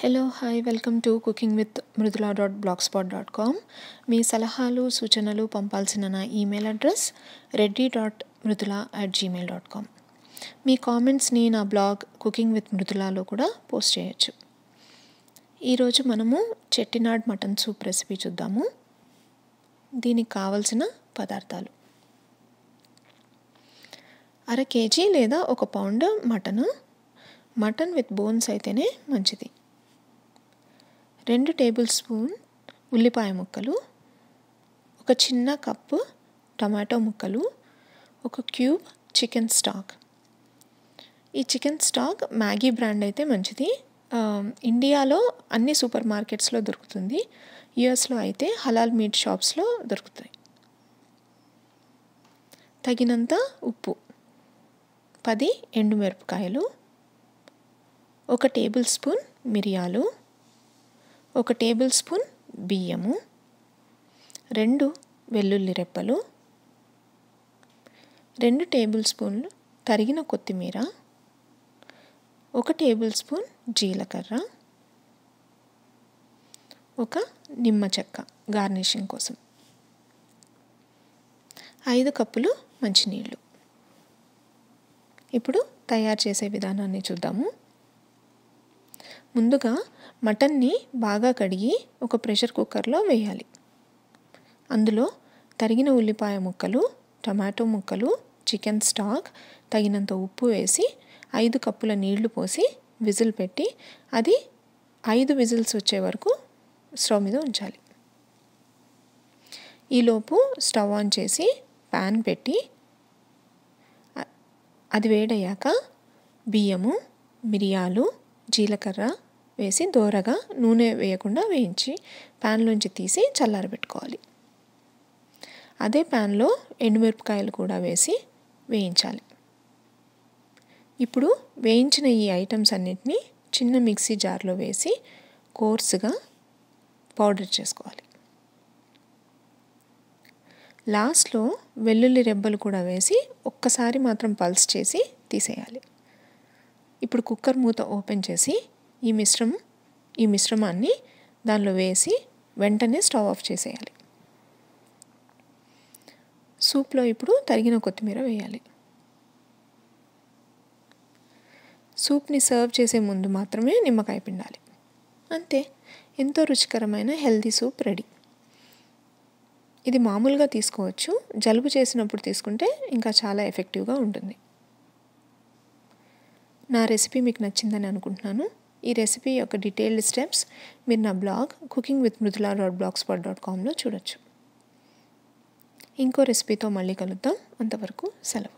hello hi welcome to cooking with Mrudula dot blogspot dot com మీ సలహాలు సూచనలు పంపాల్సిన నా email address Reddy dot Mrudula at Gmail dot com మీ కామెంట్స్ని నా బ్లాగ్ కుకింగ్ విత్ మృదులాలో కూడా పోస్ట్ చేయొచ్చు ఈరోజు మనము చెట్టినాడ్ మటన్ సూప్ రెసిపీ చూద్దాము దీనికి కావలసిన పదార్థాలు అర కేజీ లేదా ఒక pound mutton mutton with bones అయితేనే మంచిది రెండు టేబుల్ స్పూన్ ఉల్లిపాయ ముక్కలు ఒక చిన్న కప్పు టమాటో ముక్కలు ఒక క్యూబ్ చికెన్ స్టాక్ ఈ చికెన్ స్టాక్ మ్యాగీ బ్రాండ్ అయితే మంచిది ఇండియాలో అన్ని సూపర్ మార్కెట్స్లో దొరుకుతుంది యుఎస్లో అయితే హలాల్ మీట్ షాప్స్లో దొరుకుతాయి తగినంత ఉప్పు పది ఎండుమిరపకాయలు ఒక టేబుల్ స్పూన్ మిరియాలు ఒక టేబుల్ స్పూన్ బియ్యము రెండు వెల్లుల్లి రెప్పలు రెండు టేబుల్ స్పూన్లు తరిగిన కొత్తిమీర ఒక టేబుల్ స్పూన్ జీలకర్ర ఒక నిమ్మ చెక్క గార్నిషింగ్ కోసం ఐదు కప్పులు మంచినీళ్ళు ఇప్పుడు తయారు చేసే విధానాన్ని చూద్దాము ముందుగా మటన్ని బాగా కడిగి ఒక ప్రెషర్ కుక్కర్లో వేయాలి అందులో తరిగిన ఉల్లిపాయ ముక్కలు టమాటో ముక్కలు చికెన్ స్టాక్ తగినంత ఉప్పు వేసి ఐదు కప్పుల నీళ్లు పోసి విజిల్ పెట్టి అది ఐదు విజిల్స్ వచ్చే వరకు స్టవ్ మీద ఉంచాలి ఈలోపు స్టవ్ ఆన్ చేసి ప్యాన్ పెట్టి అది వేడయ్యాక బియ్యము మిరియాలు జీలకర్ర వేసి దోరగా నూనె వేయకుండా వేయించి ప్యాన్లోంచి తీసి చల్లారబెట్టుకోవాలి అదే ప్యాన్లో ఎండుమిరపకాయలు కూడా వేసి వేయించాలి ఇప్పుడు వేయించిన ఈ ఐటమ్స్ అన్నిటినీ చిన్న మిక్సీ జార్లో వేసి కోర్సుగా పౌడర్ చేసుకోవాలి లాస్ట్లో వెల్లుల్లి రెబ్బలు కూడా వేసి ఒక్కసారి మాత్రం పల్స్ చేసి తీసేయాలి ఇప్పుడు కుక్కర్ మూత ఓపెన్ చేసి ఈ మిశ్రమం ఈ మిశ్రమాన్ని దానిలో వేసి వెంటనే స్టవ్ ఆఫ్ చేసేయాలి సూప్లో ఇప్పుడు తరిగిన కొత్తిమీర వేయాలి సూప్ని సర్వ్ చేసే ముందు మాత్రమే నిమ్మకాయ పిండాలి అంతే ఎంతో రుచికరమైన హెల్దీ సూప్ రెడీ ఇది మామూలుగా తీసుకోవచ్చు జలుబు చేసినప్పుడు తీసుకుంటే ఇంకా చాలా ఎఫెక్టివ్గా ఉంటుంది నా రెసిపీ మీకు నచ్చిందని అనుకుంటున్నాను ఈ రెసిపీ యొక్క డీటెయిల్డ్ స్టెప్స్ మీరు నా blog cooking with Mrudula dot blogspot dot కామ్లో చూడొచ్చు ఇంకో రెసిపీతో మళ్ళీ కలుద్దాం అంతవరకు సెలవు